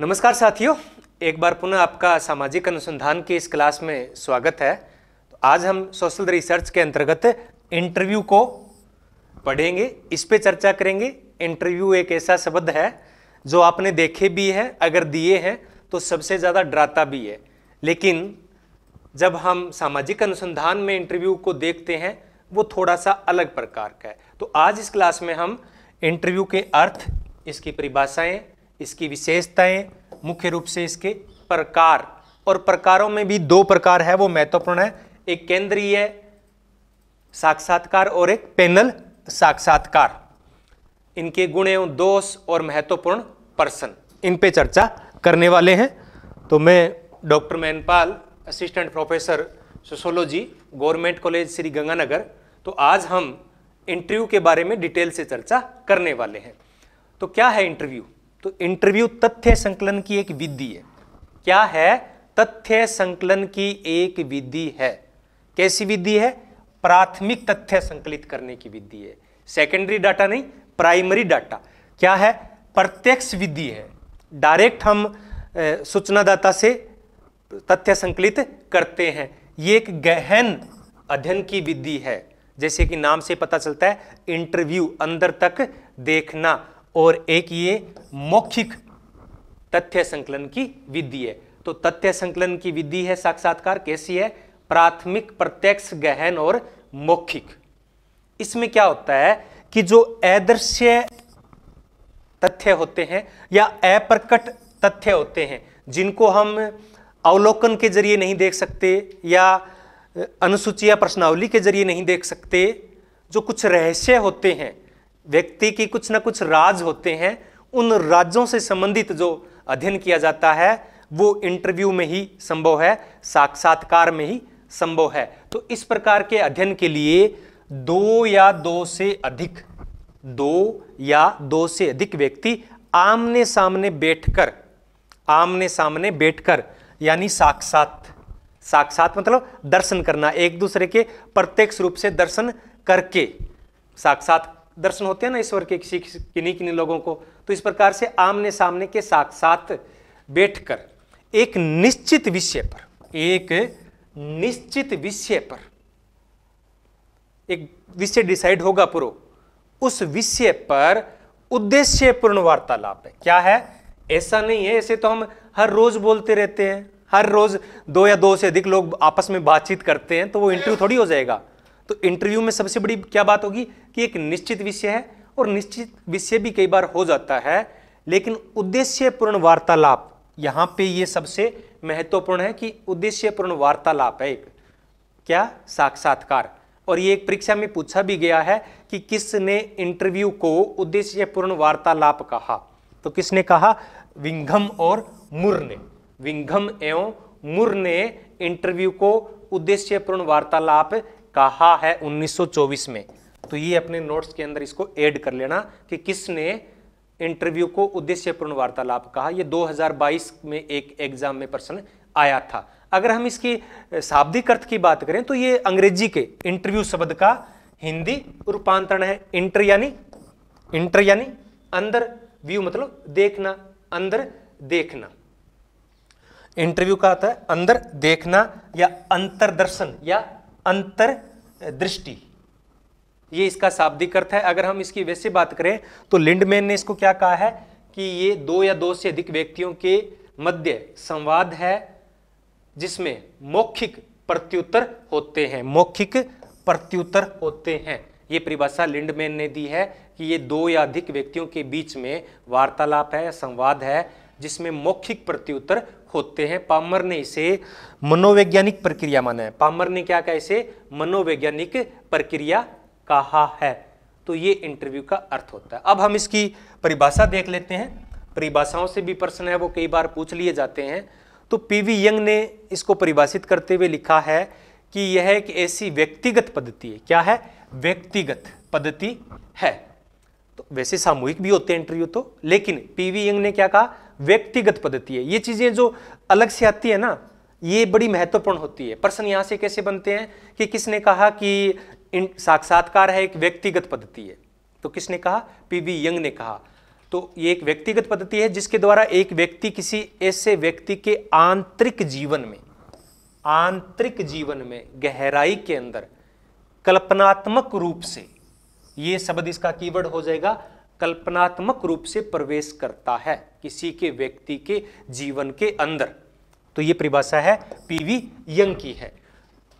नमस्कार साथियों एक बार पुनः आपका सामाजिक अनुसंधान की इस क्लास में स्वागत है तो आज हम सोशल रिसर्च के अंतर्गत इंटरव्यू को पढ़ेंगे इस पे चर्चा करेंगे इंटरव्यू एक ऐसा शब्द है जो आपने देखे भी है अगर दिए हैं तो सबसे ज़्यादा डराता भी है लेकिन जब हम सामाजिक अनुसंधान में इंटरव्यू को देखते हैं वो थोड़ा सा अलग प्रकार का है तो आज इस क्लास में हम इंटरव्यू के अर्थ इसकी परिभाषाएँ इसकी विशेषताएं मुख्य रूप से इसके प्रकार और प्रकारों में भी दो प्रकार है वो महत्वपूर्ण है एक केंद्रीय साक्षात्कार और एक पैनल साक्षात्कार इनके गुण एवं दोष और महत्वपूर्ण पर्सन इन पे चर्चा करने वाले हैं तो मैं doctor Mainpal assistant professor sociology government college Sri Ganganagar तो आज हम इंटरव्यू के बारे में डिटेल से चर्चा करने वाले हैं तो क्या है इंटरव्यू तो इंटरव्यू तथ्य संकलन की एक विधि है क्या है तथ्य संकलन की एक विधि है कैसी विधि है प्राथमिक तथ्य संकलित करने की विधि है सेकेंडरी डाटा नहीं प्राइमरी डाटा क्या है प्रत्यक्ष विधि है डायरेक्ट हम सूचनादाता से तथ्य संकलित करते हैं ये एक गहन अध्ययन की विधि है जैसे कि नाम से पता चलता है इंटरव्यू अंदर तक देखना और एक ये मौखिक तथ्य संकलन की विधि है तो तथ्य संकलन की विधि है साक्षात्कार कैसी है प्राथमिक प्रत्यक्ष गहन और मौखिक इसमें क्या होता है कि जो अदृश्य तथ्य होते हैं या अप्रकट तथ्य होते हैं जिनको हम अवलोकन के जरिए नहीं देख सकते या अनुसूची या प्रश्नावली के जरिए नहीं देख सकते जो कुछ रहस्य होते हैं व्यक्ति की कुछ ना कुछ राज होते हैं उन राज्यों से संबंधित जो अध्ययन किया जाता है वो इंटरव्यू में ही संभव है साक्षात्कार में ही संभव है तो इस प्रकार के अध्ययन के लिए दो या दो से अधिक दो या दो से अधिक व्यक्ति आमने सामने बैठकर आमने सामने बैठकर यानी साक्षात साक्षात मतलब दर्शन करना एक दूसरे के प्रत्यक्ष रूप से दर्शन करके साक्षात दर्शन होते हैं ना ईश्वर के किसी किन्हीं किन्हीं लोगों को तो इस प्रकार से आमने सामने के साथ साथ बैठकर एक निश्चित विषय पर एक निश्चित विषय पर एक विषय डिसाइड होगा पूर्व उस विषय पर उद्देश्य पूर्ण वार्तालाप है क्या है ऐसा नहीं है ऐसे तो हम हर रोज बोलते रहते हैं हर रोज दो या दो से अधिक लोग आपस में बातचीत करते हैं तो वो इंटरव्यू थोड़ी हो जाएगा तो इंटरव्यू में सबसे बड़ी क्या बात होगी कि एक निश्चित विषय है और निश्चित विषय भी कई बार हो जाता है लेकिन उद्देश्यपूर्ण वार्तालाप यहां पे ये सबसे महत्वपूर्ण है कि उद्देश्यपूर्ण वार्तालाप है एक क्या साक्षात्कार और ये एक परीक्षा में पूछा भी गया है कि किसने इंटरव्यू को उद्देश्यपूर्ण वार्तालाप कहा तो किसने कहा विंघम और मुर ने विंघम एवं मुर ने इंटरव्यू को उद्देश्यपूर्ण वार्तालाप कहा है 1924 में तो ये अपने नोट्स के अंदर इसको ऐड कर लेना कि किसने इंटरव्यू को उद्देश्यपूर्ण वार्तालाप कहा ये 2022 में एक एग्जाम में प्रश्न आया था अगर हम इसकी शाब्दिक अर्थ की बात करें तो ये अंग्रेजी के इंटरव्यू शब्द का हिंदी रूपांतरण है इंटर यानी इंटर यानी अंदर व्यू मतलब देखना अंदर देखना इंटरव्यू का आता है अंदर देखना या अंतरदर्शन या अंतर दृष्टि ये इसका शाब्दिक अर्थ है अगर हम इसकी वैसे बात करें तो लिंडमैन ने इसको क्या कहा है कि ये दो या दो से अधिक व्यक्तियों के मध्य संवाद है जिसमें मौखिक प्रत्युत्तर होते हैं मौखिक प्रत्युत्तर होते हैं ये परिभाषा लिंडमैन ने दी है कि ये दो या अधिक व्यक्तियों के बीच में वार्तालाप है या संवाद है जिसमें मौखिक प्रत्युत्तर होते हैं पामर ने इसे मनोवैज्ञानिक प्रक्रिया माना है पामर ने क्या कहा इसे मनोवैज्ञानिक प्रक्रिया कहा है तो ये इंटरव्यू का अर्थ होता है अब हम इसकी परिभाषा देख लेते हैं परिभाषाओं से भी प्रश्न है वो कई बार पूछ लिए जाते हैं तो पीवी यंग ने इसको परिभाषित करते हुए लिखा है कि यह एक ऐसी व्यक्तिगत पद्धति है क्या है व्यक्तिगत पद्धति है तो वैसे सामूहिक भी होते हैं इंटरव्यू तो लेकिन पीवी यंग ने क्या कहा व्यक्तिगत पद्धति है ये चीज़ें जो अलग से आती है ना ये बड़ी महत्वपूर्ण होती है प्रश्न यहां से कैसे बनते हैं कि किसने कहा कि साक्षात्कार है एक व्यक्तिगत पद्धति है तो किसने कहा पीवी यंग ने कहा तो ये एक व्यक्तिगत पद्धति है जिसके द्वारा एक व्यक्ति किसी ऐसे व्यक्ति के आंतरिक जीवन में आंतरिक जीवन में गहराई के अंदर कल्पनात्मक रूप से ये शब्द इसका कीवर्ड हो जाएगा कल्पनात्मक रूप से प्रवेश करता है किसी के व्यक्ति के जीवन के अंदर तो ये परिभाषा है पीवी यंग की है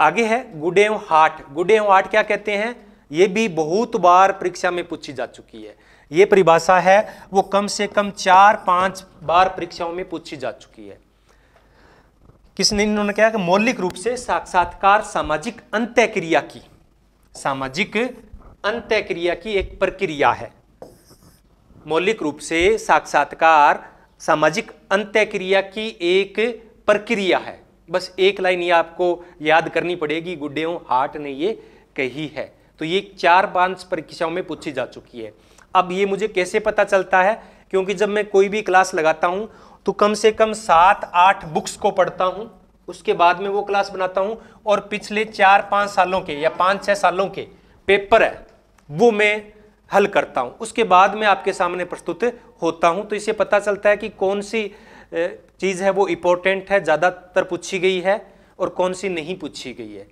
आगे है गुडेव हार्ट गुडेव हार्ट क्या कहते हैं ये भी बहुत बार परीक्षा में पूछी जा चुकी है ये परिभाषा है वो कम से कम चार पांच बार परीक्षाओं में पूछी जा चुकी है किसने इन्होंने क्या मौलिक रूप से साक्षात्कार सामाजिक अंत्य क्रिया की सामाजिक अंत्यक्रिया क्रिया की एक प्रक्रिया है मौलिक रूप से साक्षात्कार सामाजिक अंत्यक्रिया क्रिया की एक प्रक्रिया है बस एक लाइन ये आपको याद करनी पड़ेगी गुड्डेओं हार्ट ने ये कही है तो ये चार पांच परीक्षाओं में पूछी जा चुकी है अब ये मुझे कैसे पता चलता है क्योंकि जब मैं कोई भी क्लास लगाता हूँ तो कम से कम सात आठ बुक्स को पढ़ता हूँ उसके बाद में वो क्लास बनाता हूँ और पिछले चार पाँच सालों के या पाँच छः सालों के पेपर है वो मैं हल करता हूँ उसके बाद मैं आपके सामने प्रस्तुत होता हूँ तो इससे पता चलता है कि कौन सी चीज़ है वो इम्पोर्टेंट है ज़्यादातर पूछी गई है और कौन सी नहीं पूछी गई है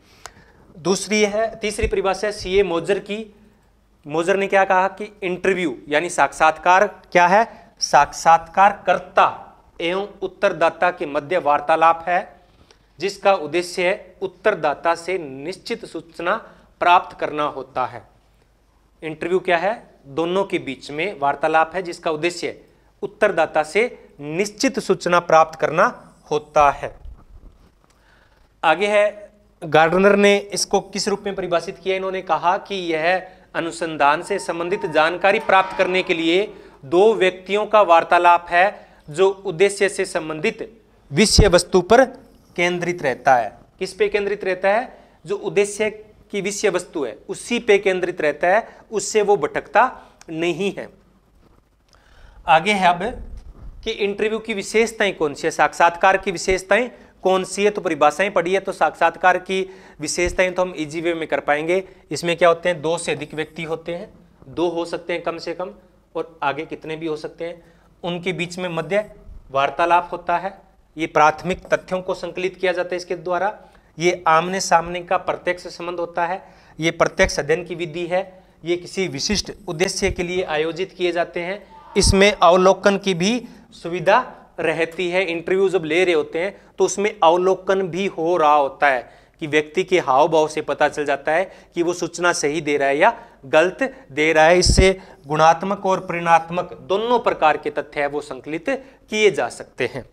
दूसरी है तीसरी परिभाषा है सी ए मोजर की मोजर ने क्या कहा कि इंटरव्यू यानी साक्षात्कार क्या है साक्षात्कार करता एवं उत्तरदाता के मध्य वार्तालाप है जिसका उद्देश्य उत्तरदाता से निश्चित सूचना प्राप्त करना होता है इंटरव्यू क्या है दोनों के बीच में वार्तालाप है जिसका उद्देश्य उत्तरदाता से निश्चित सूचना प्राप्त करना होता है आगे है गार्डनर ने इसको किस रूप में परिभाषित किया इन्होंने कहा कि यह अनुसंधान से संबंधित जानकारी प्राप्त करने के लिए दो व्यक्तियों का वार्तालाप है जो उद्देश्य से संबंधित विषय वस्तु पर केंद्रित रहता है किस पे केंद्रित रहता है जो उद्देश्य कि विषय वस्तु है उसी पे केंद्रित रहता है उससे वो भटकता नहीं है आगे है अब कि इंटरव्यू की विशेषताएं कौन सी है साक्षात्कार की विशेषताएं कौन सी है तो परिभाषाएं पढ़ी है तो साक्षात्कार की विशेषताएं तो हम इजी वे में कर पाएंगे इसमें क्या होते हैं दो से अधिक व्यक्ति होते हैं दो हो सकते हैं कम से कम और आगे कितने भी हो सकते हैं उनके बीच में मध्य वार्तालाप होता है ये प्राथमिक तथ्यों को संकलित किया जाता है इसके द्वारा ये आमने सामने का प्रत्यक्ष संबंध होता है ये प्रत्यक्ष अध्ययन की विधि है ये किसी विशिष्ट उद्देश्य के लिए आयोजित किए जाते हैं इसमें अवलोकन की भी सुविधा रहती है इंटरव्यू जब ले रहे होते हैं तो उसमें अवलोकन भी हो रहा होता है कि व्यक्ति के हाव भाव से पता चल जाता है कि वो सूचना सही दे रहा है या गलत दे रहा है इससे गुणात्मक और परिणात्मक दोनों प्रकार के तथ्य वो संकलित किए जा सकते हैं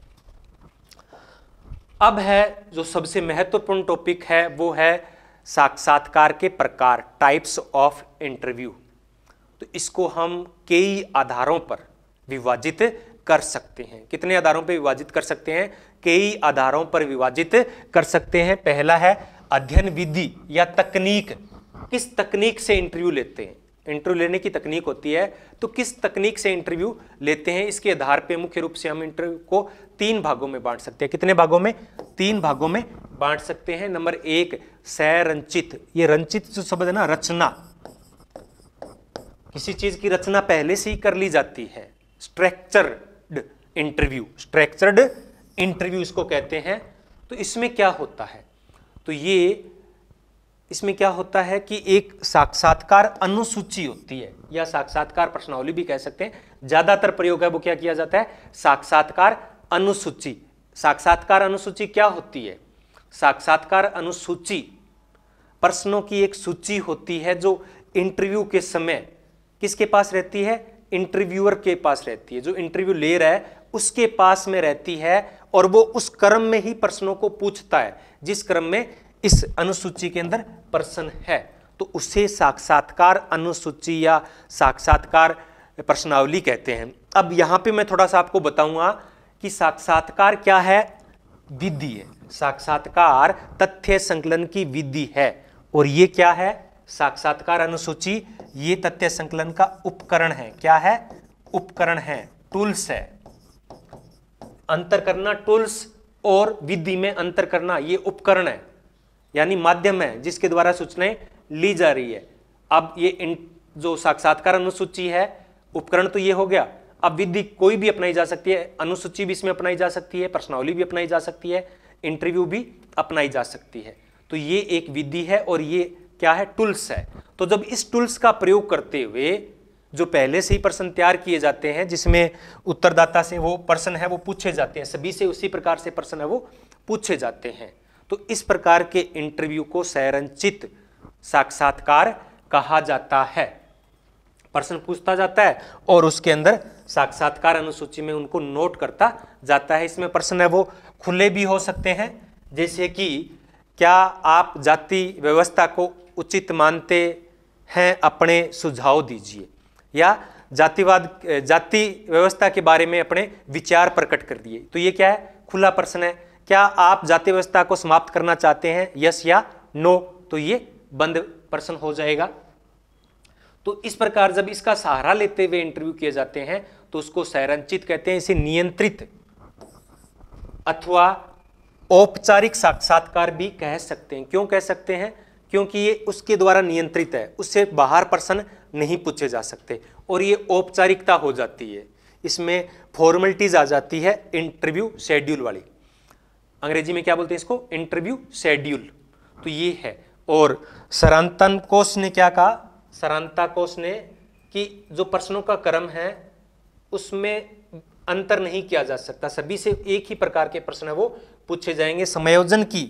अब है जो सबसे महत्वपूर्ण टॉपिक है वो है साक्षात्कार के प्रकार टाइप्स ऑफ इंटरव्यू तो इसको हम कई आधारों पर विभाजित कर सकते हैं कितने आधारों पर विभाजित कर सकते हैं कई आधारों पर विभाजित कर सकते हैं पहला है अध्ययन विधि या तकनीक किस तकनीक से इंटरव्यू लेते हैं इंटरव्यू लेने की तकनीक होती है तो किस तकनीक से इंटरव्यू लेते हैं इसके आधार पे मुख्य रूप से हम इंटरव्यू को तीन भागों में बांट सकते हैं कितने भागों में तीन भागों में बांट सकते हैं नंबर एक सरंचित ये रंचित जो शब्द है ना रचना किसी चीज की रचना पहले से ही कर ली जाती है स्ट्रक्चर्ड इंटरव्यू स्ट्रक्चर्ड इंटरव्यू इसको कहते हैं तो इसमें क्या होता है तो ये इसमें क्या होता है कि एक साक्षात्कार अनुसूची होती है या साक्षात्कार प्रश्नावली भी कह सकते हैं ज्यादातर प्रयोग है वो क्या किया जाता है साक्षात्कार अनुसूची साक्षात्कार अनुसूची क्या होती है साक्षात्कार अनुसूची प्रश्नों की एक सूची होती है जो इंटरव्यू के समय किसके पास रहती है इंटरव्यूअर के पास रहती है जो इंटरव्यू ले रहा है उसके पास में रहती है और वो उस क्रम में ही प्रश्नों को पूछता है जिस क्रम में इस अनुसूची के अंदर प्रश्न है तो उसे साक्षात्कार अनुसूची या साक्षात्कार प्रश्नावली कहते हैं अब यहां पे मैं थोड़ा सा आपको बताऊंगा कि साक्षात्कार क्या है विधि है साक्षात्कार तथ्य संकलन की विधि है और ये क्या है साक्षात्कार अनुसूची ये तथ्य संकलन का उपकरण है क्या है उपकरण है टूल्स है अंतर करना टूल्स और विधि में अंतर करना ये उपकरण है यानी माध्यम है जिसके द्वारा सूचनाएं ली जा रही है अब ये इन जो साक्षात्कार अनुसूची है उपकरण तो ये हो गया अब विधि कोई भी अपनाई जा सकती है अनुसूची भी इसमें अपनाई जा सकती है प्रश्नावली भी अपनाई जा सकती है इंटरव्यू भी अपनाई जा सकती है तो ये एक विधि है और ये क्या है टूल्स है तो जब इस टूल्स का प्रयोग करते हुए जो पहले से ही प्रश्न तैयार किए जाते हैं जिसमें उत्तरदाता से वो प्रश्न है वो पूछे जाते हैं सभी से उसी प्रकार से प्रश्न है वो पूछे जाते हैं तो इस प्रकार के इंटरव्यू को संरचित साक्षात्कार कहा जाता है प्रश्न पूछता जाता है और उसके अंदर साक्षात्कार अनुसूची में उनको नोट करता जाता है इसमें प्रश्न है वो खुले भी हो सकते हैं जैसे कि क्या आप जाति व्यवस्था को उचित मानते हैं अपने सुझाव दीजिए या जातिवाद जाति व्यवस्था के बारे में अपने विचार प्रकट कर दिए तो ये क्या है खुला प्रश्न है क्या आप जाति व्यवस्था को समाप्त करना चाहते हैं यस या नो तो ये बंद प्रश्न हो जाएगा तो इस प्रकार जब इसका सहारा लेते हुए इंटरव्यू किए जाते हैं तो उसको संरचित कहते हैं इसे नियंत्रित अथवा औपचारिक साक्षात्कार भी कह सकते हैं क्यों कह सकते हैं क्योंकि ये उसके द्वारा नियंत्रित है उससे बाहर प्रश्न नहीं पूछे जा सकते और ये औपचारिकता हो जाती है इसमें फॉर्मेलिटीज़ आ जाती है इंटरव्यू शेड्यूल वाली अंग्रेजी में क्या बोलते हैं इसको इंटरव्यू शेड्यूल तो ये है और सरांतन कोश ने क्या कहा सरांता कोश ने कि जो प्रश्नों का क्रम है उसमें अंतर नहीं किया जा सकता सभी से एक ही प्रकार के प्रश्न वो पूछे जाएंगे समायोजन की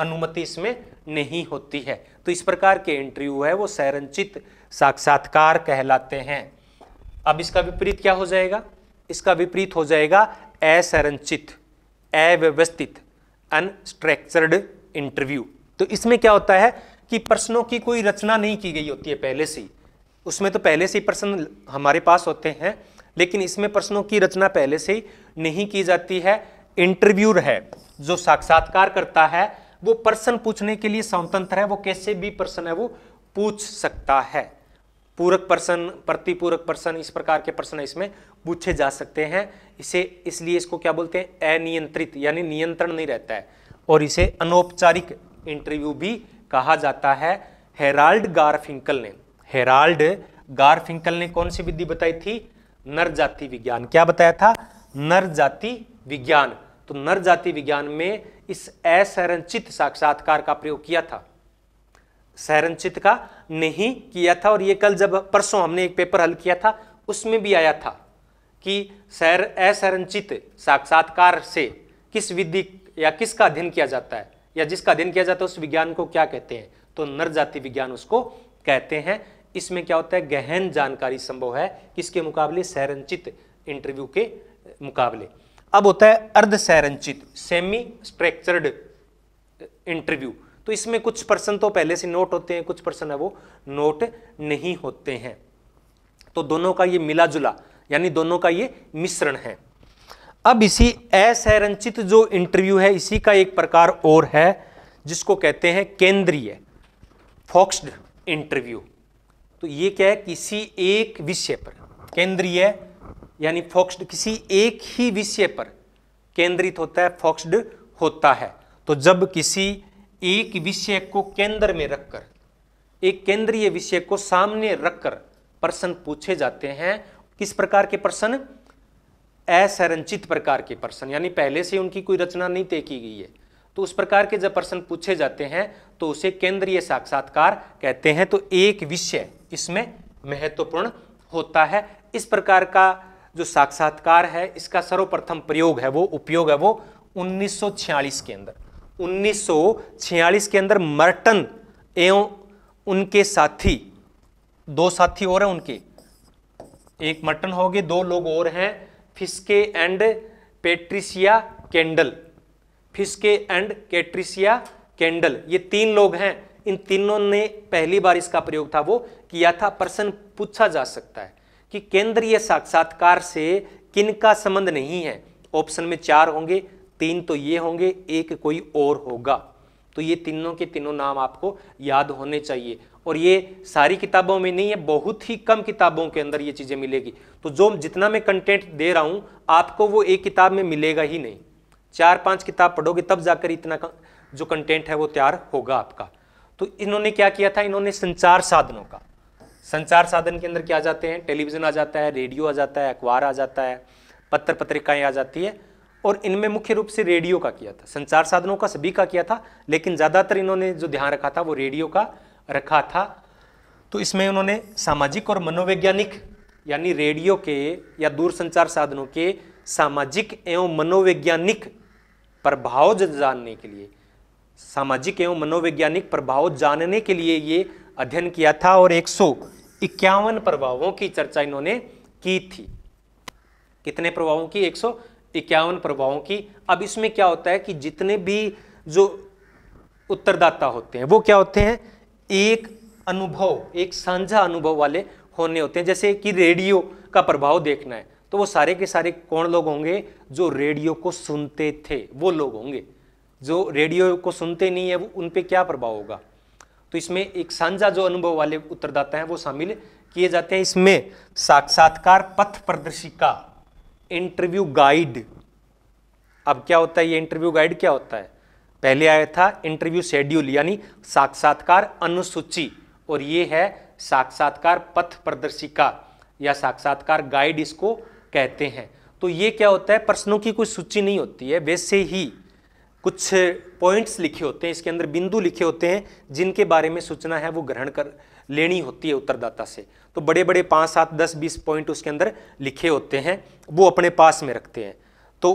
अनुमति इसमें नहीं होती है तो इस प्रकार के इंटरव्यू है वो संरचित साक्षात्कार कहलाते हैं अब इसका विपरीत क्या हो जाएगा इसका विपरीत हो जाएगा असंरचित अव्यवस्थित अनस्ट्रक्चर्ड इंटरव्यू तो इसमें क्या होता है कि प्रश्नों की कोई रचना नहीं की गई होती है पहले से उसमें तो पहले से ही प्रश्न हमारे पास होते हैं लेकिन इसमें प्रश्नों की रचना पहले से ही नहीं की जाती है इंटरव्यूर है जो साक्षात्कार करता है वो प्रश्न पूछने के लिए स्वतंत्र है वो कैसे भी प्रश्न है वो पूछ सकता है पूरक प्रश्न प्रतिपूरक प्रश्न इस प्रकार के प्रश्न इसमें पूछे जा सकते हैं इसे इसलिए इसको क्या बोलते हैं अनियंत्रित यानी नियंत्रण नहीं रहता है और इसे अनौपचारिक इंटरव्यू भी कहा जाता है हेराल्ड गारफिंकल ने हेराल्ड गारफिंकल ने कौन सी विधि बताई थी नर जाति विज्ञान क्या बताया था नर जाति विज्ञान तो नर जाति विज्ञान में इस असंरचित साक्षात्कार का प्रयोग किया था संरचित का नहीं किया था और ये कल जब परसों हमने एक पेपर हल किया था उसमें भी आया था कि सैर असंरचित साक्षात्कार से किस विधि या किसका अध्ययन किया जाता है या जिसका अध्ययन किया जाता है उस विज्ञान को क्या कहते हैं तो नर जाति विज्ञान उसको कहते हैं इसमें क्या होता है गहन जानकारी संभव है किसके मुकाबले संरचित इंटरव्यू के मुकाबले अब होता है अर्ध संरचित सेमी स्ट्रक्चर्ड इंटरव्यू तो इसमें कुछ पर्सन तो पहले से नोट होते हैं कुछ पर्सन है वो नोट नहीं होते हैं तो दोनों का ये मिला जुला यानी दोनों का ये मिश्रण है अब इसी असरंचित जो इंटरव्यू है इसी का एक प्रकार और है जिसको कहते हैं केंद्रीय फोक्स्ड इंटरव्यू तो ये क्या है किसी एक विषय पर केंद्रीय यानी फोक्स्ड किसी एक ही विषय पर केंद्रित होता है फोक्स्ड होता है तो जब किसी एक विषय को केंद्र में रखकर एक केंद्रीय विषय को सामने रखकर प्रश्न पूछे जाते हैं किस प्रकार के प्रश्न असरंचित प्रकार के प्रश्न यानी पहले से उनकी कोई रचना नहीं तय की गई है तो उस प्रकार के जब प्रश्न पूछे जाते हैं तो उसे केंद्रीय साक्षात्कार कहते हैं तो एक विषय इसमें महत्वपूर्ण होता है इस प्रकार का जो साक्षात्कार है इसका सर्वप्रथम प्रयोग है वो उपयोग है वो 1946 के अंदर 1946 के अंदर मर्टन एवं उनके साथी दो साथी और हैं उनके एक मर्टन हो गए दो लोग और हैं Fiske and Patricia Kendall Fiske and Katricia Kendall ये तीन लोग हैं इन तीनों ने पहली बार इसका प्रयोग था वो किया था प्रश्न पूछा जा सकता है कि केंद्रीय साक्षात्कार से किनका संबंध नहीं है ऑप्शन में चार होंगे तीन तो ये होंगे एक कोई और होगा तो ये तीनों के तीनों नाम आपको याद होने चाहिए और ये सारी किताबों में नहीं है बहुत ही कम किताबों के अंदर ये चीज़ें मिलेगी तो जो जितना मैं कंटेंट दे रहा हूँ आपको वो एक किताब में मिलेगा ही नहीं चार पांच किताब पढ़ोगे तब जाकर इतना जो कंटेंट है वो तैयार होगा आपका तो इन्होंने क्या किया था इन्होंने संचार साधनों का संचार साधन के अंदर क्या आ जाते हैं टेलीविज़न आ जाता है रेडियो आ जाता है अखबार आ जाता है पत्र पत्रिकाएँ आ जाती है और इनमें मुख्य रूप से रेडियो का किया था संचार साधनों का सभी का किया था लेकिन ज़्यादातर इन्होंने जो ध्यान रखा था वो रेडियो का रखा था तो इसमें उन्होंने सामाजिक और मनोवैज्ञानिक यानी रेडियो के या दूरसंचार साधनों के सामाजिक एवं मनोवैज्ञानिक प्रभाव जानने के लिए सामाजिक एवं मनोवैज्ञानिक प्रभाव जानने के लिए ये अध्ययन किया था और एक इक्यावन प्रभावों की चर्चा इन्होंने की थी कितने प्रभावों की एक इक्यावन प्रभावों की अब इसमें क्या होता है कि जितने भी जो उत्तरदाता होते हैं वो क्या होते हैं एक अनुभव एक साझा अनुभव वाले होने होते हैं जैसे कि रेडियो का प्रभाव देखना है तो वो सारे के सारे कौन लोग होंगे जो रेडियो को सुनते थे वो लोग होंगे जो रेडियो को सुनते नहीं है वो उन पर क्या प्रभाव होगा तो इसमें एक साझा जो अनुभव वाले उत्तरदाता हैं वो शामिल किए जाते हैं इसमें साक्षात्कार पथ प्रदर्शिका इंटरव्यू गाइड अब क्या होता है ये इंटरव्यू गाइड क्या होता है पहले आया था इंटरव्यू शेड्यूल यानी साक्षात्कार अनुसूची और ये है साक्षात्कार पथ प्रदर्शिका या साक्षात्कार गाइड इसको कहते हैं तो ये क्या होता है प्रश्नों की कोई सूची नहीं होती है वैसे ही कुछ पॉइंट्स लिखे होते हैं इसके अंदर बिंदु लिखे होते हैं जिनके बारे में सूचना है वो ग्रहण कर लेनी होती है उत्तरदाता से तो बड़े बड़े पाँच सात दस बीस पॉइंट उसके अंदर लिखे होते हैं वो अपने पास में रखते हैं तो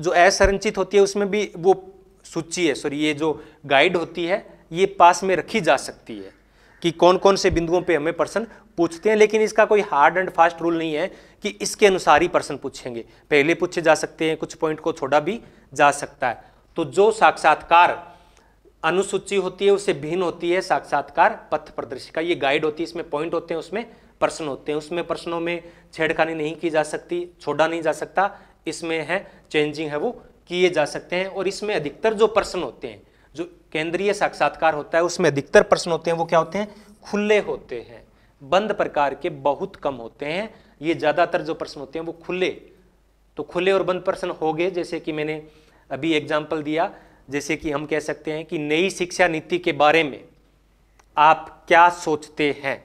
जो असंरचित होती है उसमें भी वो सूची है सॉरी ये जो गाइड होती है ये पास में रखी जा सकती है कि कौन कौन से बिंदुओं पे हमें पर्सन पूछते हैं लेकिन इसका कोई हार्ड एंड फास्ट रूल नहीं है कि इसके अनुसार ही पर्सन पूछेंगे पहले पूछे जा सकते हैं कुछ पॉइंट को छोड़ा भी जा सकता है तो जो साक्षात्कार अनुसूची होती है उसे भिन्न होती है साक्षात्कार पथ प्रदर्शिका ये गाइड होती है इसमें पॉइंट होते हैं उसमें प्रश्न होते हैं उसमें प्रश्नों में छेड़खानी नहीं की जा सकती छोड़ा नहीं जा सकता इसमें है चेंजिंग है वो किए जा सकते हैं और इसमें अधिकतर जो प्रश्न होते हैं जो केंद्रीय साक्षात्कार होता है उसमें अधिकतर प्रश्न होते हैं वो क्या होते हैं खुले होते हैं बंद प्रकार के बहुत कम होते हैं ये ज़्यादातर जो प्रश्न होते हैं वो खुले तो खुले और बंद प्रश्न हो गए जैसे कि मैंने अभी एग्जाम्पल दिया जैसे कि हम कह सकते हैं कि नई शिक्षा नीति के बारे में आप क्या सोचते हैं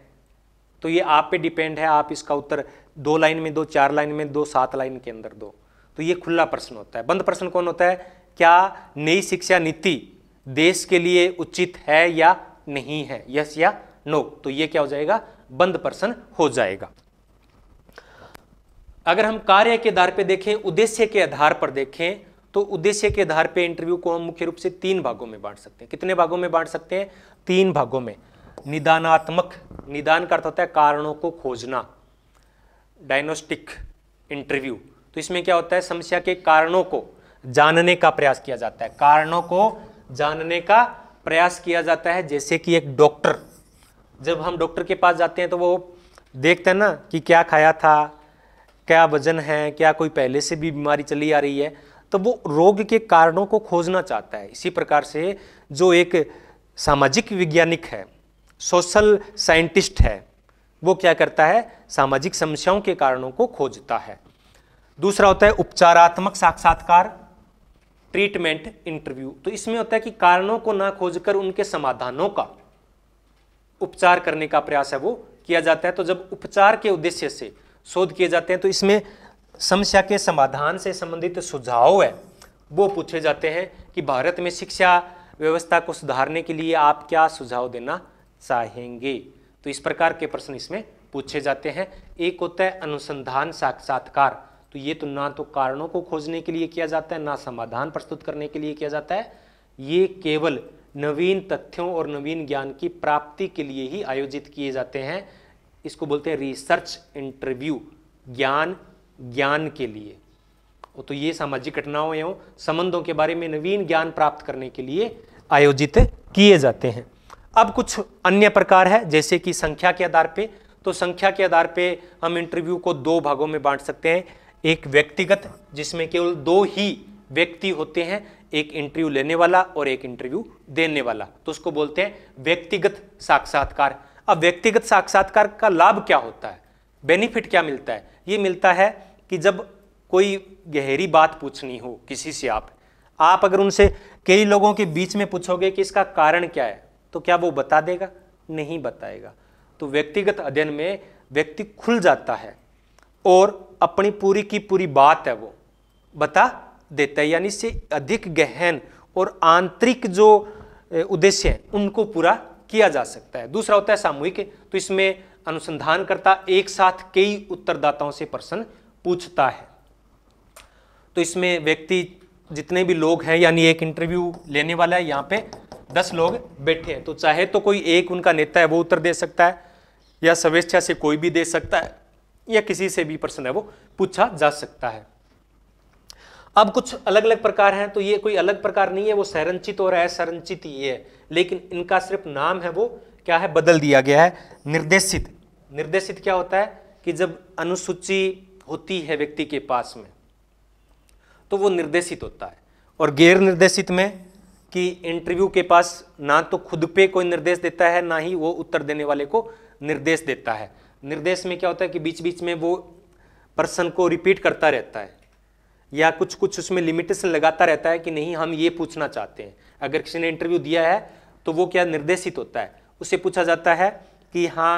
तो ये आप पे डिपेंड है आप इसका उत्तर दो लाइन में दो चार लाइन में दो सात लाइन के अंदर दो तो ये खुला प्रश्न होता है बंद प्रश्न कौन होता है क्या नई शिक्षा नीति देश के लिए उचित है या नहीं है यस या नो तो ये क्या हो जाएगा बंद प्रश्न हो जाएगा अगर हम कार्य के आधार पर देखें उद्देश्य के आधार पर देखें तो उद्देश्य के आधार पे इंटरव्यू को हम मुख्य रूप से तीन भागों में बांट सकते हैं कितने भागों में बांट सकते हैं तीन भागों में निदानात्मक निदान का अर्थ होता है कारणों को खोजना डायग्नोस्टिक इंटरव्यू तो इसमें क्या होता है समस्या के कारणों को जानने का प्रयास किया जाता है कारणों को जानने का प्रयास किया जाता है जैसे कि एक डॉक्टर जब हम डॉक्टर के पास जाते हैं तो वो देखते हैं ना कि क्या खाया था क्या वजन है क्या कोई पहले से भी बीमारी चली आ रही है तो वो रोग के कारणों को खोजना चाहता है इसी प्रकार से जो एक सामाजिक वैज्ञानिक है सोशल साइंटिस्ट है वो क्या करता है सामाजिक समस्याओं के कारणों को खोजता है दूसरा होता है उपचारात्मक साक्षात्कार ट्रीटमेंट इंटरव्यू तो इसमें होता है कि कारणों को ना खोजकर उनके समाधानों का उपचार करने का प्रयास है वो किया जाता है तो जब उपचार के उद्देश्य से शोध किए जाते हैं तो इसमें समस्या के समाधान से संबंधित सुझाव है वो पूछे जाते हैं कि भारत में शिक्षा व्यवस्था को सुधारने के लिए आप क्या सुझाव देना चाहेंगे तो इस प्रकार के प्रश्न इसमें पूछे जाते हैं एक होता है अनुसंधान साक्षात्कार तो ये तो ना तो कारणों को खोजने के लिए किया जाता है ना समाधान प्रस्तुत करने के लिए किया जाता है ये केवल नवीन तथ्यों और नवीन ज्ञान की प्राप्ति के लिए ही आयोजित किए जाते हैं इसको बोलते हैं रिसर्च इंटरव्यू ज्ञान ज्ञान के लिए तो ये सामाजिक घटनाओं एवं संबंधों के बारे में नवीन ज्ञान प्राप्त करने के लिए आयोजित किए जाते हैं अब कुछ अन्य प्रकार है जैसे कि संख्या के आधार पे तो संख्या के आधार पे हम इंटरव्यू को दो भागों में बांट सकते हैं एक व्यक्तिगत जिसमें केवल दो ही व्यक्ति होते हैं एक इंटरव्यू लेने वाला और एक इंटरव्यू देने वाला तो उसको बोलते हैं व्यक्तिगत साक्षात्कार अब व्यक्तिगत साक्षात्कार का लाभ क्या होता है बेनिफिट क्या मिलता है ये मिलता है कि जब कोई गहरी बात पूछनी हो किसी से आप आप अगर उनसे कई लोगों के बीच में पूछोगे कि इसका कारण क्या है तो क्या वो बता देगा नहीं बताएगा तो व्यक्तिगत अध्ययन में व्यक्ति खुल जाता है और अपनी पूरी की पूरी बात है वो बता देता है यानी इससे अधिक गहन और आंतरिक जो उद्देश्य है उनको पूरा किया जा सकता है दूसरा होता है सामूहिक तो इसमें अनुसंधानकर्ता एक साथ कई उत्तरदाताओं से प्रश्न पूछता है तो इसमें व्यक्ति जितने भी लोग हैं यानी एक इंटरव्यू लेने वाला है यहाँ पे दस लोग बैठे हैं तो चाहे तो कोई एक उनका नेता है वो उत्तर दे सकता है या स्वेच्छा से कोई भी दे सकता है या किसी से भी प्रश्न है वो पूछा जा सकता है अब कुछ अलग अलग प्रकार हैं तो ये कोई अलग प्रकार नहीं है वो संरचित और असंरचित ये है लेकिन इनका सिर्फ नाम है वो क्या है बदल दिया गया है निर्देशित निर्देशित क्या होता है कि जब अनुसूची होती है व्यक्ति के पास में तो वो निर्देशित होता है और गैर निर्देशित में कि इंटरव्यू के पास ना तो खुद पे कोई निर्देश देता है ना ही वो उत्तर देने वाले को निर्देश देता है निर्देश में क्या होता है कि बीच बीच में वो पर्सन को रिपीट करता रहता है या कुछ कुछ उसमें लिमिटेशन लगाता रहता है कि नहीं हम ये पूछना चाहते हैं अगर किसी ने इंटरव्यू दिया है तो वो क्या निर्देशित होता है उसे पूछा जाता है कि हाँ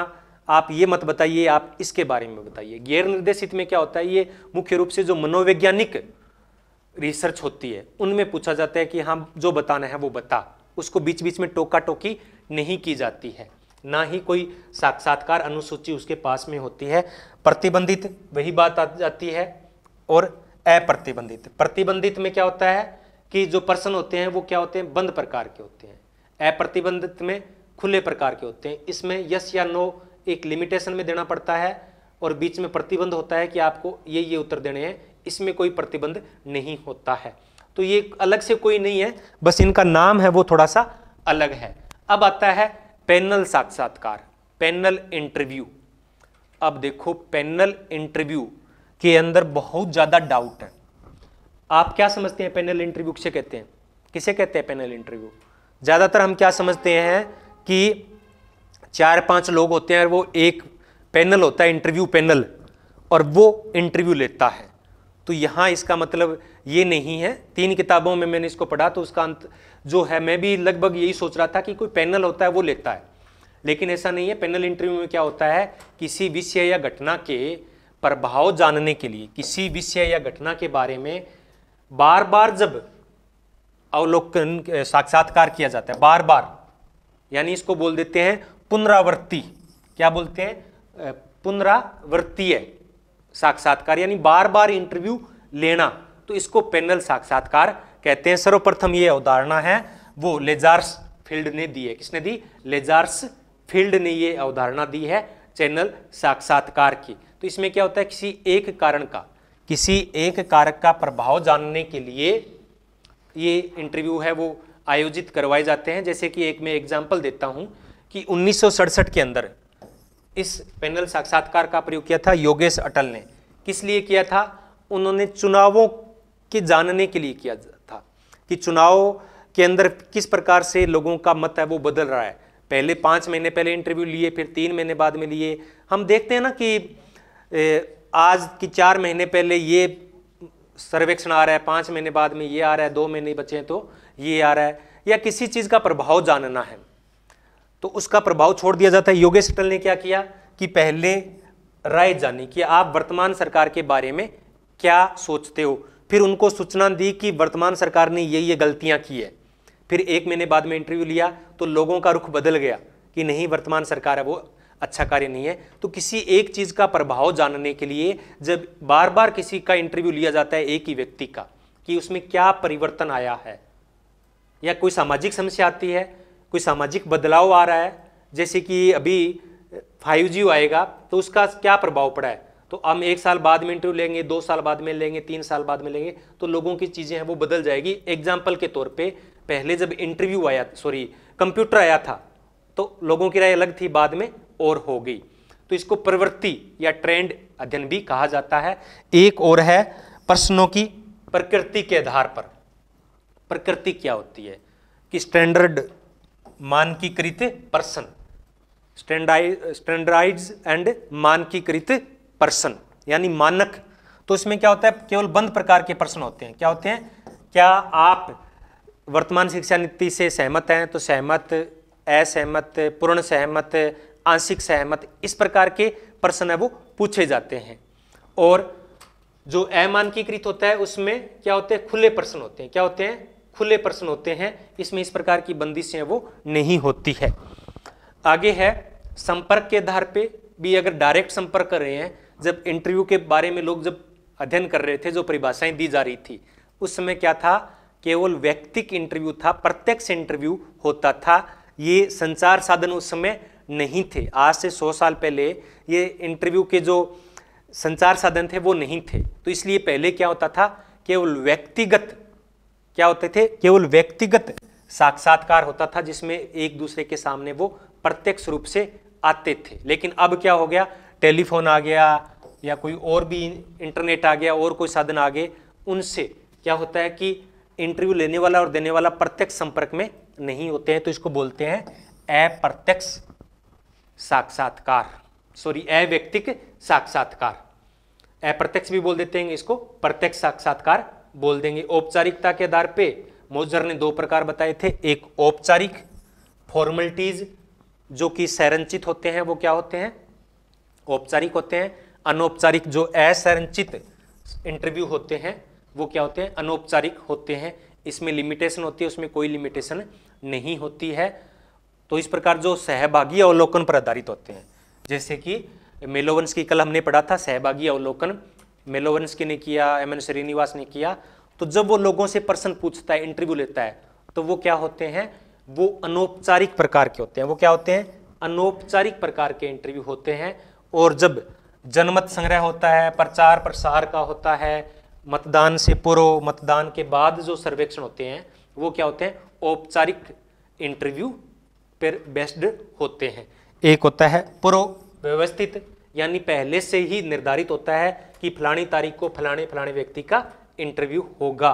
आप ये मत बताइए आप इसके बारे में बताइए गैर निर्देशित में क्या होता है ये मुख्य रूप से जो मनोवैज्ञानिक रिसर्च होती है उनमें पूछा जाता है कि हाँ जो बताना है वो बता उसको बीच बीच में टोका टोकी नहीं की जाती है ना ही कोई साक्षात्कार अनुसूची उसके पास में होती है प्रतिबंधित वही बात आ जाती है और अप्रतिबंधित प्रतिबंधित में क्या होता है कि जो पर्सन होते हैं वो क्या होते हैं बंद प्रकार के होते हैं अप्रतिबंधित में खुले प्रकार के होते हैं इसमें यस या नो एक लिमिटेशन में देना पड़ता है और बीच में प्रतिबंध होता है कि आपको ये ये उत्तर देने हैं इसमें कोई प्रतिबंध नहीं होता है तो ये अलग से कोई नहीं है बस इनका नाम है वो थोड़ा सा अलग है अब आता है पैनल साक्षात्कार पैनल इंटरव्यू अब देखो पैनल इंटरव्यू के अंदर बहुत ज़्यादा डाउट है आप क्या समझते हैं पैनल इंटरव्यू किसे कहते हैं किसे कहते हैं पैनल इंटरव्यू ज़्यादातर हम क्या समझते हैं कि चार पांच लोग होते हैं वो एक पैनल होता है इंटरव्यू पैनल और वो इंटरव्यू लेता है तो यहाँ इसका मतलब ये नहीं है तीन किताबों में मैंने इसको पढ़ा तो उसका अंत जो है मैं भी लगभग यही सोच रहा था कि कोई पैनल होता है वो लेता है लेकिन ऐसा नहीं है पैनल इंटरव्यू में क्या होता है किसी विषय या घटना के प्रभाव जानने के लिए किसी विषय या घटना के बारे में बार बार जब अवलोकन साक्षात्कार किया जाता है बार बार यानी इसको बोल देते हैं पुनरावृत्ति क्या बोलते हैं पुनरावृत्तीय है। साक्षात्कार यानी बार बार इंटरव्यू लेना तो इसको पेनल साक्षात्कार कहते हैं सर्वप्रथम ये अवधारणा है वो लेजार्स फील्ड ने दी है किसने दी लेजार्स फील्ड ने ये अवधारणा दी है चैनल साक्षात्कार की तो इसमें क्या होता है किसी एक कारण का किसी एक कारक का प्रभाव जानने के लिए ये इंटरव्यू है वो आयोजित करवाए जाते हैं जैसे कि एक मैं एग्जाम्पल देता हूँ कि उन्नीस के अंदर इस पैनल साक्षात्कार का प्रयोग किया था योगेश अटल ने किस लिए किया था उन्होंने चुनावों के जानने के लिए किया था कि चुनाव के अंदर किस प्रकार से लोगों का मत है वो बदल रहा है पहले पाँच महीने पहले इंटरव्यू लिए फिर तीन महीने बाद में लिए हम देखते हैं ना कि आज की चार महीने पहले ये सर्वेक्षण आ रहा है पाँच महीने बाद में ये आ रहा है दो महीने बचे हैं तो ये आ रहा है या किसी चीज़ का प्रभाव जानना है तो उसका प्रभाव छोड़ दिया जाता है योगेश अटल ने क्या किया कि पहले राय जानी कि आप वर्तमान सरकार के बारे में क्या सोचते हो फिर उनको सूचना दी कि वर्तमान सरकार ने ये ये गलतियां की है फिर एक महीने बाद में इंटरव्यू लिया तो लोगों का रुख बदल गया कि नहीं वर्तमान सरकार है वो अच्छा कार्य नहीं है तो किसी एक चीज़ का प्रभाव जानने के लिए जब बार बार किसी का इंटरव्यू लिया जाता है एक ही व्यक्ति का कि उसमें क्या परिवर्तन आया है या कोई सामाजिक समस्या आती है कोई सामाजिक बदलाव आ रहा है जैसे कि अभी फाइव जी आएगा तो उसका क्या प्रभाव पड़ा है तो हम एक साल बाद में इंटरव्यू लेंगे दो साल बाद में लेंगे तीन साल बाद में लेंगे तो लोगों की चीज़ें हैं वो बदल जाएगी एग्जाम्पल के तौर पर पहले जब इंटरव्यू आया सॉरी कंप्यूटर आया था तो लोगों की राय अलग थी बाद में और हो गई तो इसको प्रवृत्ति या ट्रेंड अध्ययन भी कहा जाता है एक और है प्रश्नों की प्रकृति के आधार पर प्रकृति क्या होती है कि स्टैंडर्ड मानकीकृत पर्सन स्टैंडराइज एंड मानकीकृत पर्सन यानी मानक तो इसमें क्या होता है केवल बंद प्रकार के प्रश्न होते हैं क्या होते हैं क्या आप वर्तमान शिक्षा नीति से सहमत हैं तो सहमत असहमत पूर्ण सहमत आंशिक सहमत इस प्रकार के प्रश्न है वो पूछे जाते हैं और जो अमानकीकृत होता है उसमें क्या होते हैं खुले प्रश्न होते हैं क्या होते हैं खुले प्रश्न होते हैं इसमें इस प्रकार की बंदिशें वो नहीं होती है आगे है संपर्क के आधार पे भी अगर डायरेक्ट संपर्क कर रहे हैं जब इंटरव्यू के बारे में लोग जब अध्ययन कर रहे थे जो परिभाषाएं दी जा रही थी उस समय क्या था केवल व्यक्तिक इंटरव्यू था प्रत्यक्ष इंटरव्यू होता था ये संचार साधन उस समय नहीं थे आज से सौ साल पहले ये इंटरव्यू के जो संचार साधन थे वो नहीं थे तो इसलिए पहले क्या होता था केवल व्यक्तिगत क्या होते थे केवल व्यक्तिगत साक्षात्कार होता था जिसमें एक दूसरे के सामने वो प्रत्यक्ष रूप से आते थे लेकिन अब क्या हो गया टेलीफोन आ गया या कोई और भी इंटरनेट आ गया और कोई साधन आ गए उनसे क्या होता है कि इंटरव्यू लेने वाला और देने वाला प्रत्यक्ष संपर्क में नहीं होते हैं तो इसको बोलते हैं अप्रत्यक्ष साक्षात्कार सॉरी अव्यक्तिक साक्षात्कार अप्रत्यक्ष भी बोल देते हैं इसको प्रत्यक्ष साक्षात्कार बोल देंगे औपचारिकता के आधार पे मोजर ने दो प्रकार बताए थे एक औपचारिक फॉर्मेलिटीज जो कि संरचित होते हैं वो क्या होते हैं औपचारिक होते हैं अनौपचारिक जो असंरचित इंटरव्यू होते हैं वो क्या होते हैं अनौपचारिक होते हैं इसमें लिमिटेशन होती है उसमें कोई लिमिटेशन नहीं होती है तो इस प्रकार जो सहभागी अवलोकन पर आधारित होते हैं जैसे कि मेलोवंश की कल हमने पढ़ा था सहभागी अवलोकन मेलोवंस के ने किया एम एन श्रीनिवास ने किया तो जब वो लोगों से पर्सन पूछता है इंटरव्यू लेता है तो वो क्या होते हैं वो अनौपचारिक प्रकार के होते हैं वो क्या होते हैं अनौपचारिक प्रकार के इंटरव्यू होते हैं और जब जनमत संग्रह होता है प्रचार प्रसार का होता है मतदान से पूर्व मतदान के बाद जो सर्वेक्षण होते हैं वो क्या होते हैं औपचारिक इंटरव्यू पर बेस्ड होते हैं एक होता है पूर्व व्यवस्थित यानी पहले से ही निर्धारित होता है कि फलानी तारीख को फलाने फलाने व्यक्ति का इंटरव्यू होगा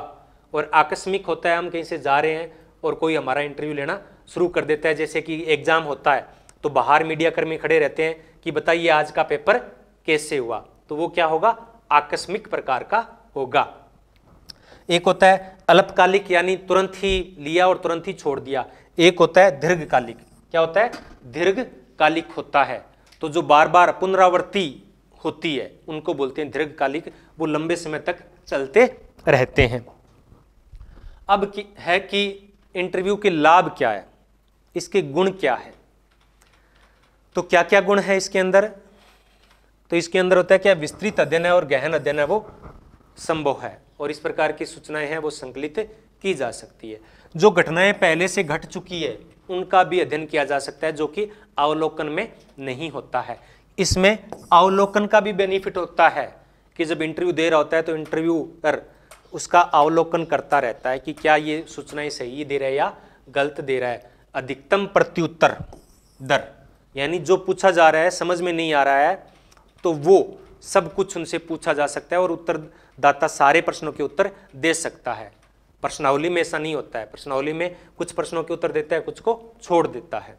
और आकस्मिक होता है हम कहीं से जा रहे हैं और कोई हमारा इंटरव्यू लेना शुरू कर देता है जैसे कि एग्ज़ाम होता है तो बाहर मीडियाकर्मी खड़े रहते हैं कि बताइए आज का पेपर कैसे हुआ तो वो क्या होगा आकस्मिक प्रकार का होगा एक होता है अल्पकालिक यानी तुरंत ही लिया और तुरंत ही छोड़ दिया एक होता है दीर्घकालिक क्या होता है दीर्घकालिक होता है तो जो बार बार पुनरावृत्ति होती है उनको बोलते हैं दीर्घकालिक वो लंबे समय तक चलते रहते हैं अब कि, है कि इंटरव्यू के लाभ क्या है इसके गुण क्या है तो क्या क्या गुण है इसके अंदर तो इसके अंदर होता है क्या विस्तृत अध्ययन है और गहन अध्ययन है वो संभव है और इस प्रकार की सूचनाएं हैं वो संकलित की जा सकती है जो घटनाएं पहले से घट चुकी है उनका भी अध्ययन किया जा सकता है जो कि अवलोकन में नहीं होता है इसमें अवलोकन का भी बेनिफिट होता है कि जब इंटरव्यू दे रहा होता है तो कर उसका अवलोकन करता रहता है कि क्या ये सूचनाएं सही दे रहा है या गलत दे रहा है अधिकतम प्रत्युत्तर दर यानी जो पूछा जा रहा है समझ में नहीं आ रहा है तो वो सब कुछ उनसे पूछा जा सकता है और उत्तरदाता सारे प्रश्नों के उत्तर दे सकता है प्रश्नावली में ऐसा नहीं होता है प्रश्नावली में कुछ प्रश्नों के उत्तर देता है कुछ को छोड़ देता है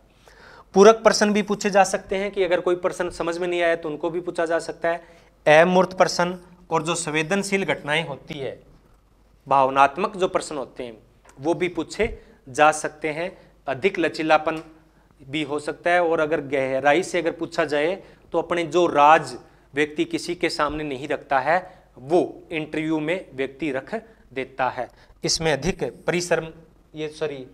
पूरक प्रश्न भी पूछे जा सकते हैं कि अगर कोई प्रश्न समझ में नहीं आया तो उनको भी पूछा जा सकता है अमूर्त प्रश्न और जो संवेदनशील घटनाएं होती है भावनात्मक जो प्रश्न होते हैं वो भी पूछे जा सकते हैं अधिक लचीलापन भी हो सकता है और अगर गहराई से अगर पूछा जाए तो अपने जो राज व्यक्ति किसी के सामने नहीं रखता है वो इंटरव्यू में व्यक्ति रख देता है इसमें अधिक परिश्रम ये सॉरी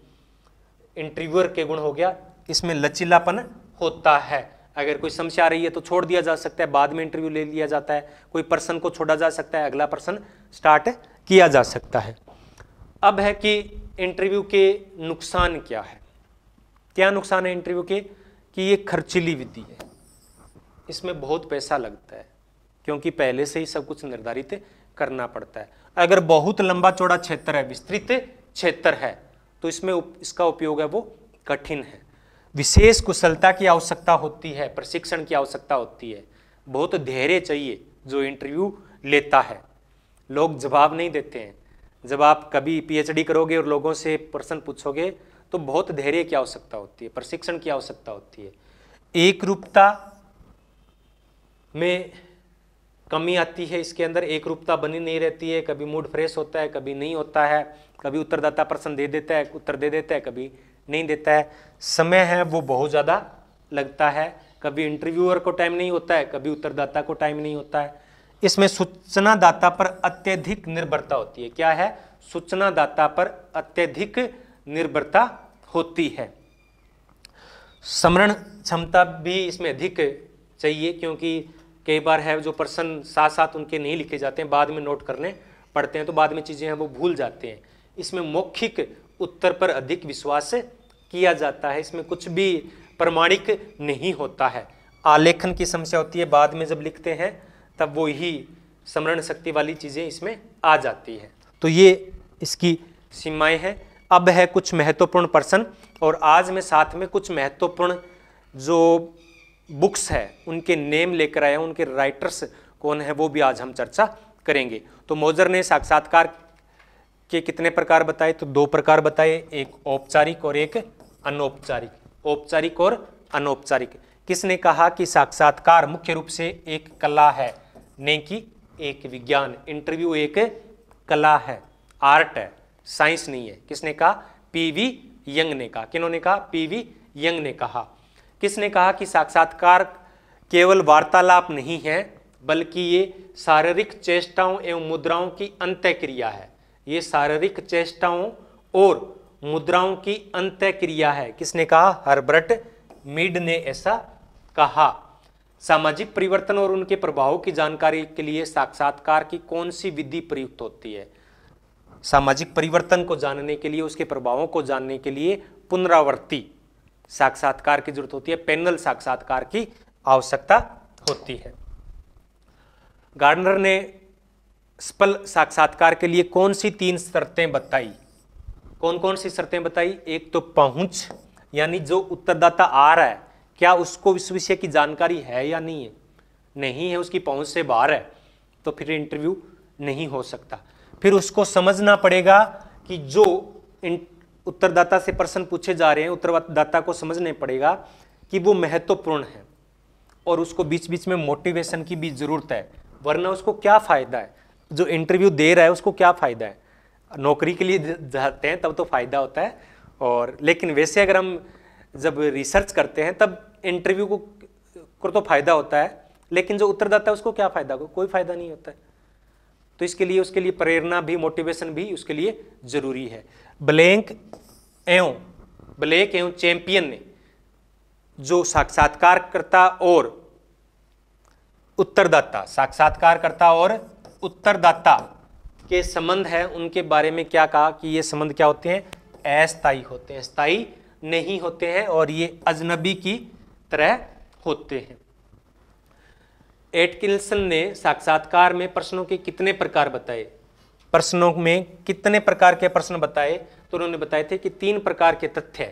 इंटरव्यूअर के गुण हो गया इसमें लचीलापन होता है अगर कोई समस्या आ रही है तो छोड़ दिया जा सकता है बाद में इंटरव्यू ले लिया जाता है कोई पर्सन को छोड़ा जा सकता है अगला पर्सन स्टार्ट किया जा सकता है अब है कि इंटरव्यू के नुकसान क्या है क्या नुकसान है इंटरव्यू के कि ये खर्चीली विधि है इसमें बहुत पैसा लगता है क्योंकि पहले से ही सब कुछ निर्धारित करना पड़ता है अगर बहुत लंबा चौड़ा क्षेत्र है विस्तृत क्षेत्र है तो इसमें उप, इसका उपयोग है वो कठिन है विशेष कुशलता की आवश्यकता होती है प्रशिक्षण की आवश्यकता होती है बहुत धैर्य चाहिए जो इंटरव्यू लेता है लोग जवाब नहीं देते हैं जब आप कभी पीएचडी करोगे और लोगों से प्रश्न पूछोगे तो बहुत धैर्य की आवश्यकता होती है प्रशिक्षण की आवश्यकता होती है एक रूपता में कमी आती है इसके अंदर एक रूपता बनी नहीं रहती है कभी मूड फ्रेश होता है कभी नहीं होता है कभी उत्तरदाता प्रश्न दे देता है उत्तर दे देता है कभी नहीं देता है समय है वो बहुत ज़्यादा लगता है कभी इंटरव्यूअर को टाइम नहीं होता है कभी उत्तरदाता को टाइम नहीं होता है इसमें सूचना दाता पर अत्यधिक निर्भरता होती है क्या है सूचना दाता पर अत्यधिक निर्भरता होती है स्मरण क्षमता भी इसमें अधिक चाहिए क्योंकि कई बार है जो प्रश्न साथ साथ उनके नहीं लिखे जाते हैं बाद में नोट करने पड़ते हैं तो बाद में चीज़ें हैं वो भूल जाते हैं इसमें मौखिक उत्तर पर अधिक विश्वास किया जाता है इसमें कुछ भी प्रमाणिक नहीं होता है आलेखन की समस्या होती है बाद में जब लिखते हैं तब वो ही स्मरण शक्ति वाली चीज़ें इसमें आ जाती हैं तो ये इसकी सीमाएँ हैं अब है कुछ महत्वपूर्ण प्रश्न और आज मैं साथ में कुछ महत्वपूर्ण जो बुक्स है उनके नेम लेकर आए हैं उनके राइटर्स कौन है वो भी आज हम चर्चा करेंगे तो मोजर ने साक्षात्कार के कितने प्रकार बताए तो दो प्रकार बताए एक औपचारिक और एक अनौपचारिक औपचारिक और अनौपचारिक किसने कहा कि साक्षात्कार मुख्य रूप से एक कला है ने कि एक विज्ञान इंटरव्यू एक कला है आर्ट है साइंस नहीं है किसने कहा पीवी यंग ने कहा किन्होंने कहा पीवी यंग ने कहा किसने कहा कि साक्षात्कार केवल वार्तालाप नहीं है बल्कि ये शारीरिक चेष्टाओं एवं मुद्राओं की अंत्य क्रिया है ये शारीरिक चेष्टाओं और मुद्राओं की अंत्य क्रिया है किसने कहा हर्बर्ट मीड ने ऐसा कहा सामाजिक परिवर्तन और उनके प्रभावों की जानकारी के लिए साक्षात्कार की कौन सी विधि प्रयुक्त होती है सामाजिक परिवर्तन को जानने के लिए उसके प्रभावों को जानने के लिए पुनरावर्ती साक्षात्कार की जरूरत होती है पैनल साक्षात्कार की आवश्यकता होती है गार्डनर ने स्पल साक्षात्कार के लिए कौन सी तीन शर्तें बताई कौन कौन सी शर्तें बताई एक तो पहुंच यानी जो उत्तरदाता आ रहा है क्या उसको इस विषय की जानकारी है या नहीं है नहीं है उसकी पहुंच से बाहर है तो फिर इंटरव्यू नहीं हो सकता फिर उसको समझना पड़ेगा कि जो उत्तरदाता से प्रश्न पूछे जा रहे हैं उत्तरदाता को समझने पड़ेगा कि वो महत्वपूर्ण है और उसको बीच बीच में मोटिवेशन की भी ज़रूरत है वरना उसको क्या फ़ायदा है जो इंटरव्यू दे रहा है उसको क्या फ़ायदा है नौकरी के लिए जाते हैं तब तो फ़ायदा होता है और लेकिन वैसे अगर हम जब रिसर्च करते हैं तब इंटरव्यू को को तो फ़ायदा होता है लेकिन जो उत्तरदाता है उसको क्या फ़ायदा होगा कोई फ़ायदा नहीं होता है तो इसके लिए उसके लिए प्रेरणा भी मोटिवेशन भी उसके लिए ज़रूरी है ब्लैंक एवं ब्लैक एवं चैंपियन ने जो साक्षात्कारकर्ता और उत्तरदाता साक्षात्कारकर्ता और उत्तरदाता के संबंध है उनके बारे में क्या कहा कि ये संबंध क्या होते हैं अस्थाई होते हैं स्थाई नहीं होते हैं और ये अजनबी की तरह होते हैं एटकिल्सन ने साक्षात्कार में प्रश्नों के कितने प्रकार बताए प्रश्नों में कितने प्रकार के प्रश्न बताए तो उन्होंने बताए थे कि तीन प्रकार के तथ्य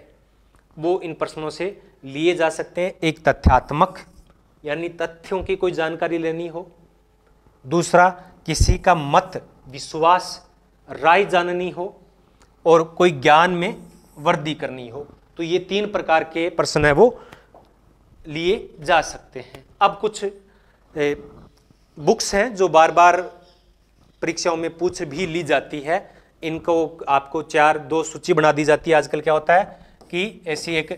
वो इन प्रश्नों से लिए जा सकते हैं एक तथ्यात्मक यानी तथ्यों की कोई जानकारी लेनी हो दूसरा किसी का मत विश्वास राय जाननी हो और कोई ज्ञान में वृद्धि करनी हो तो ये तीन प्रकार के प्रश्न है वो लिए जा सकते हैं अब कुछ ए, बुक्स हैं जो बार बार परीक्षाओं में पूछ भी ली जाती है इनको आपको चार दो सूची बना दी जाती है आजकल क्या होता है कि ऐसी एक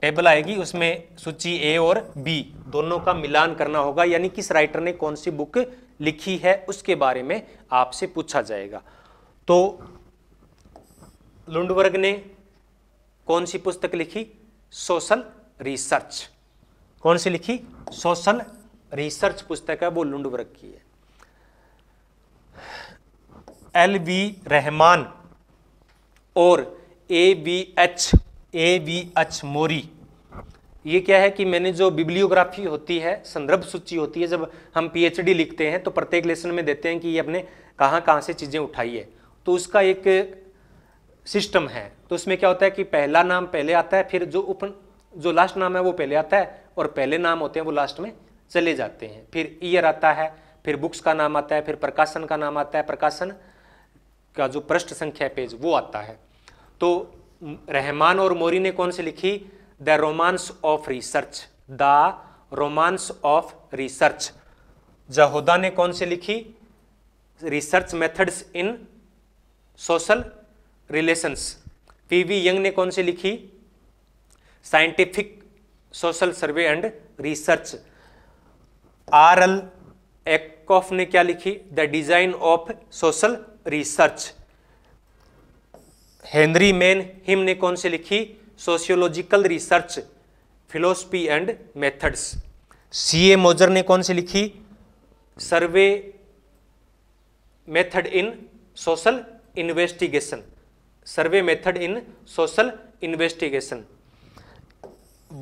टेबल आएगी उसमें सूची ए और बी दोनों का मिलान करना होगा यानी किस राइटर ने कौन सी बुक लिखी है उसके बारे में आपसे पूछा जाएगा तो लुंडवर्ग ने कौन सी पुस्तक लिखी सोशल रिसर्च कौन सी लिखी सोशल रिसर्च पुस्तक है वो लुंडवर्ग की है एल वी रहमान और A V H A V H मोरी ये क्या है कि मैंने जो बिब्लियोग्राफी होती है संदर्भ सूची होती है जब हम पीएचडी लिखते हैं तो प्रत्येक लेसन में देते हैं कि ये अपने कहाँ कहाँ से चीज़ें उठाई है तो उसका एक सिस्टम है तो उसमें क्या होता है कि पहला नाम पहले आता है फिर जो उप जो लास्ट नाम है वो पहले आता है और पहले नाम होते हैं वो लास्ट में चले जाते हैं फिर ईयर आता है फिर बुक्स का नाम आता है फिर प्रकाशन का नाम आता है प्रकाशन का जो पृष्ठ संख्या पेज वो आता है तो रहमान और मोरी ने कौन सी लिखी the romance of research the romance of research Jahoda ने कौन सी लिखी research methods in social relations P V Young ने कौन सी लिखी scientific social survey and research R L Ackoff ने क्या लिखी the design of social research Henry Manheim ने कौन से लिखी sociological research philosophy and methods C A Moser ने कौन से लिखी survey method in social investigation survey method in social investigation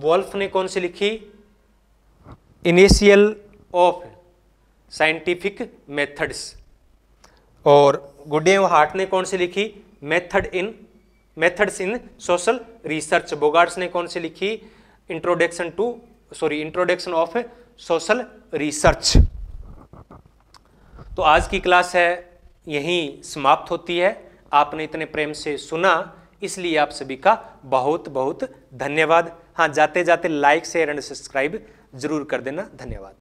Wolf ने कौन से लिखी इनिशियल ऑफ साइंटिफिक मेथड्स और गुडेव हार्ट ने कौन सी लिखी method in methods in social research Bogardus ने कौन सी लिखी introduction to sorry introduction of social research तो आज की क्लास है यहीं समाप्त होती है आपने इतने प्रेम से सुना इसलिए आप सभी का बहुत बहुत धन्यवाद हाँ जाते जाते लाइक शेयर एंड सब्सक्राइब जरूर कर देना धन्यवाद